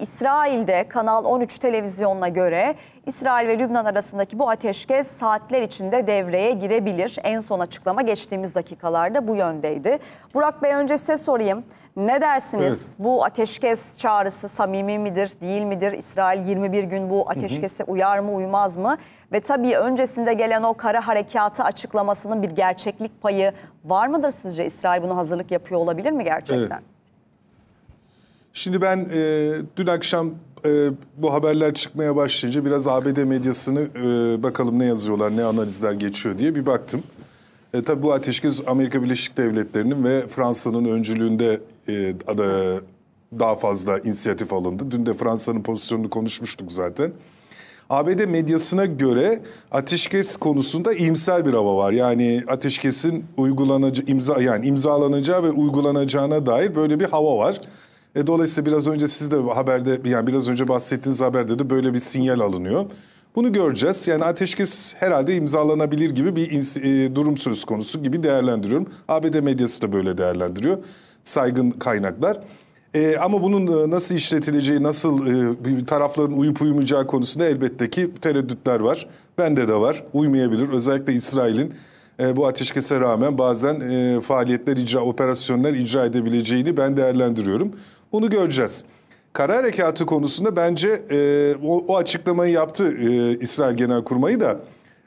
İsrail'de Kanal 13 televizyonuna göre İsrail ve Lübnan arasındaki bu ateşkes saatler içinde devreye girebilir. En son açıklama geçtiğimiz dakikalarda bu yöndeydi. Burak Bey önce size sorayım. Ne dersiniz? Evet. Bu ateşkes çağrısı samimi midir, değil midir? İsrail 21 gün bu ateşkese hı uyar mı, uymaz mı? Ve tabii öncesinde gelen o kara harekatı açıklamasının bir gerçeklik payı var mıdır sizce? İsrail bunu hazırlık yapıyor olabilir mi gerçekten? Evet. Şimdi ben e, dün akşam e, bu haberler çıkmaya başlayınca biraz ABD medyasını e, bakalım ne yazıyorlar, ne analizler geçiyor diye bir baktım. E, tabii bu ateşkes Amerika Birleşik Devletleri'nin ve Fransa'nın öncülüğünde e, ada, daha fazla inisiyatif alındı. Dün de Fransa'nın pozisyonunu konuşmuştuk zaten. ABD medyasına göre ateşkes konusunda iyimser bir hava var. Yani ateşkesin uygulanacağı imza yani imzalanacağı ve uygulanacağına dair böyle bir hava var. E, dolayısıyla biraz önce siz de haberde yani biraz önce bahsettiğiniz haberde de böyle bir sinyal alınıyor. Bunu göreceğiz. Yani ateşkes herhalde imzalanabilir gibi bir e, durum söz konusu gibi değerlendiriyorum. ABD medyası da böyle değerlendiriyor. Saygın kaynaklar. E, ama bunun e, nasıl işletileceği, nasıl e, tarafların uyup uyumayacağı konusunda elbette ki tereddütler var. Bende de var. Uymayabilir. Özellikle İsrail'in e, bu ateşkese rağmen bazen e, faaliyetler icra, operasyonlar icra edebileceğini ben değerlendiriyorum. Bunu göreceğiz. Kara harekatı konusunda bence e, o, o açıklamayı yaptı e, İsrail Genelkurmayı da.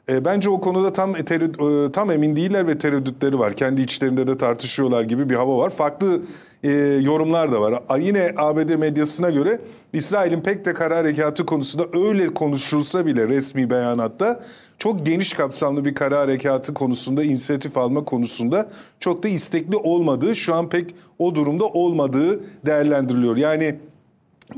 E, bence o konuda tam e, tered, e, tam emin değiller ve tereddütleri var. Kendi içlerinde de tartışıyorlar gibi bir hava var. Farklı e, yorumlar da var. A, yine ABD medyasına göre İsrail'in pek de karar harekatı konusunda öyle konuşulsa bile resmi beyanatta çok geniş kapsamlı bir karar harekatı konusunda inisiyatif alma konusunda çok da istekli olmadığı şu an pek o durumda olmadığı değerlendiriliyor. Yani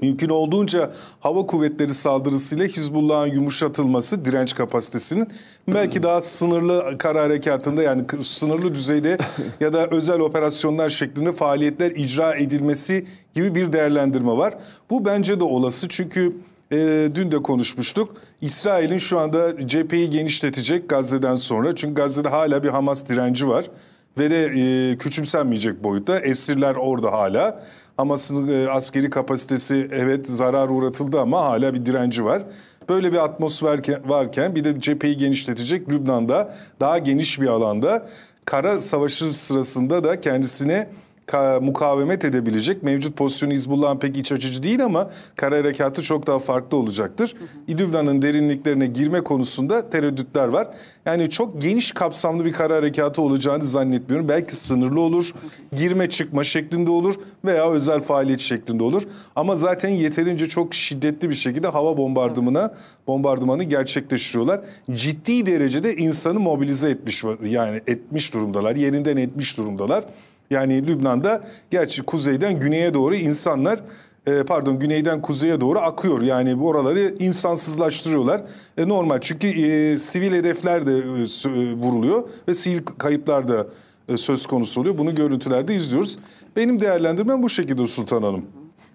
mümkün olduğunca hava kuvvetleri saldırısıyla Hizbullah'ın yumuşatılması direnç kapasitesinin belki daha sınırlı kara harekatında yani sınırlı düzeyde ya da özel operasyonlar şeklinde faaliyetler icra edilmesi gibi bir değerlendirme var. Bu bence de olası çünkü e, dün de konuşmuştuk. İsrail'in şu anda cepheyi genişletecek Gazze'den sonra. Çünkü Gazze'de hala bir Hamas direnci var ve de e, küçümsenmeyecek boyutta. Esirler orada hala. Hamas'ın e, askeri kapasitesi evet zarar uğratıldı ama hala bir direnci var. Böyle bir atmosfer varken bir de cepheyi genişletecek Lübnan'da daha geniş bir alanda kara savaşı sırasında da kendisine mukavemet edebilecek. Mevcut pozisyonu Hizbullah'ın pek iç açıcı değil ama kara harekatı çok daha farklı olacaktır. İdübna'nın derinliklerine girme konusunda tereddütler var. Yani çok geniş kapsamlı bir kara harekatı olacağını zannetmiyorum. Belki sınırlı olur, girme çıkma şeklinde olur veya özel faaliyet şeklinde olur. Ama zaten yeterince çok şiddetli bir şekilde hava bombardımına bombardımanı gerçekleştiriyorlar. Ciddi derecede insanı mobilize etmiş yani etmiş durumdalar. Yerinden etmiş durumdalar. Yani Lübnan'da gerçi kuzeyden güneye doğru insanlar e, pardon güneyden kuzeye doğru akıyor. Yani bu oraları insansızlaştırıyorlar. E, normal çünkü e, sivil hedefler de vuruluyor ve sivil kayıplar da söz konusu oluyor. Bunu görüntülerde izliyoruz. Benim değerlendirmem bu şekilde Sultan Hanım.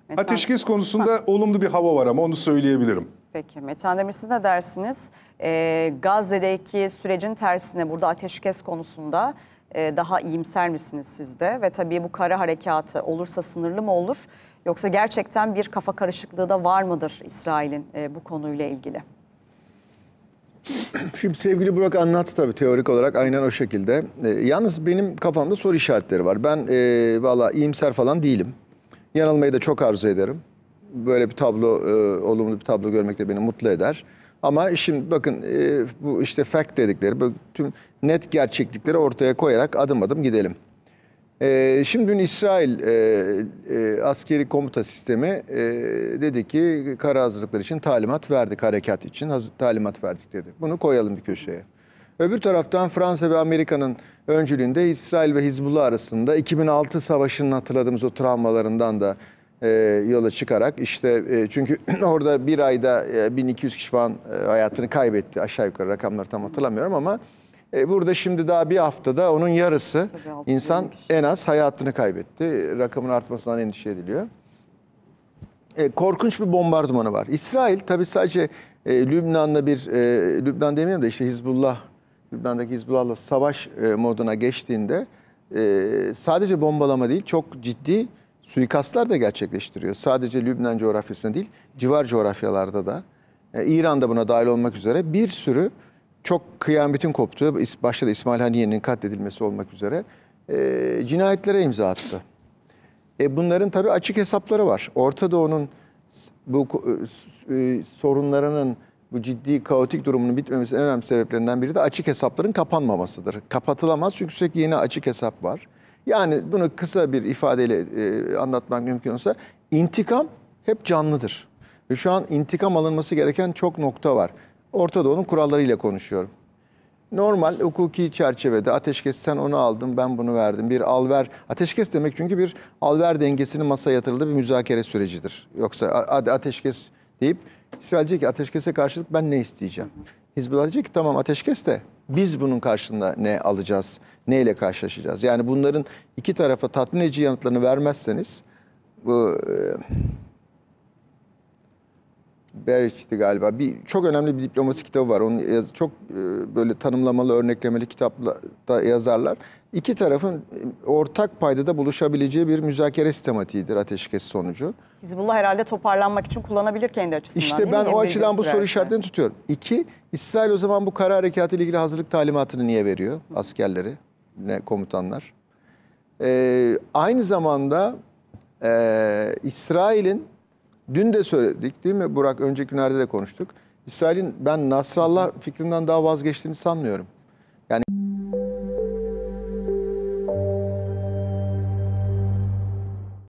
Metan... Ateşkes konusunda ha. olumlu bir hava var ama onu söyleyebilirim. Peki Metan Demir siz ne dersiniz? Ee, Gazze'deki sürecin tersine burada ateşkes konusunda e, daha iyimser misiniz sizde Ve tabii bu kara harekatı olursa sınırlı mı olur? Yoksa gerçekten bir kafa karışıklığı da var mıdır İsrail'in e, bu konuyla ilgili? Şimdi sevgili Burak anlattı tabii teorik olarak aynen o şekilde. E, yalnız benim kafamda soru işaretleri var. Ben e, valla iyimser falan değilim. Yanılmayı da çok arzu ederim. Böyle bir tablo, e, olumlu bir tablo görmek de beni mutlu eder. Ama şimdi bakın e, bu işte fact dedikleri tüm net gerçeklikleri ortaya koyarak adım adım gidelim. E, şimdi dün İsrail e, e, askeri komuta sistemi e, dedi ki kara hazırlıkları için talimat verdik harekat için haz- talimat verdik dedi. Bunu koyalım bir köşeye. Öbür taraftan Fransa ve Amerika'nın öncülüğünde İsrail ve Hizbullah arasında 2006 savaşının hatırladığımız o travmalarından da e, yola çıkarak işte e, çünkü orada bir ayda e, 1200 kişi falan e, hayatını kaybetti aşağı yukarı rakamları tam hatırlamıyorum ama e, burada şimdi daha bir haftada onun yarısı insan en az hayatını kaybetti. Rakamın artmasından endişe ediliyor. E, korkunç bir bombardımanı var. İsrail tabi sadece e, Lübnan'la bir, e, Lübnan demiyorum da işte Hizbullah, Lübnan'daki Hizbullah'la savaş e, moduna geçtiğinde e, sadece bombalama değil çok ciddi suikastlar da gerçekleştiriyor. Sadece Lübnan coğrafyasında değil, civar coğrafyalarda da. E, İran da buna dahil olmak üzere bir sürü çok kıyametin koptuğu, başta da İsmail Haniye'nin katledilmesi olmak üzere e, cinayetlere imza attı. E, bunların tabii açık hesapları var. Orta Doğu'nun bu e, e, sorunlarının bu ciddi kaotik durumunun bitmemesinin en önemli sebeplerinden biri de açık hesapların kapanmamasıdır. Kapatılamaz çünkü sürekli yeni açık hesap var. Yani bunu kısa bir ifadeyle e, anlatmak mümkün olsa intikam hep canlıdır. Ve şu an intikam alınması gereken çok nokta var. Orta Doğu'nun kurallarıyla konuşuyorum. Normal hukuki çerçevede ateşkes sen onu aldın ben bunu verdim. Bir alver ateşkes demek çünkü bir alver dengesinin masaya yatırıldığı bir müzakere sürecidir. Yoksa ateşkes deyip İsrail diyecek ki ateşkese karşılık ben ne isteyeceğim? Hizbullah diyecek ki tamam ateşkes de biz bunun karşılığında ne alacağız, neyle karşılaşacağız? Yani bunların iki tarafa tatmin edici yanıtlarını vermezseniz bu e, Berich'ti galiba. Bir çok önemli bir diplomasi kitabı var. Onun yaz, çok e, böyle tanımlamalı, örneklemeli kitapta yazarlar. İki tarafın e, ortak paydada buluşabileceği bir müzakere sistematiğidir ateşkes sonucu. Hizbullah herhalde toparlanmak için kullanabilir kendi açısından. İşte ben o açıdan bu soru işaretini tutuyorum. İki, İsrail o zaman bu kara harekatı ile ilgili hazırlık talimatını niye veriyor askerleri, ne komutanlar? Ee, aynı zamanda e, İsrail'in Dün de söyledik değil mi Burak? Önceki günlerde de konuştuk. İsrail'in ben Nasrallah fikrinden daha vazgeçtiğini sanmıyorum. Yani...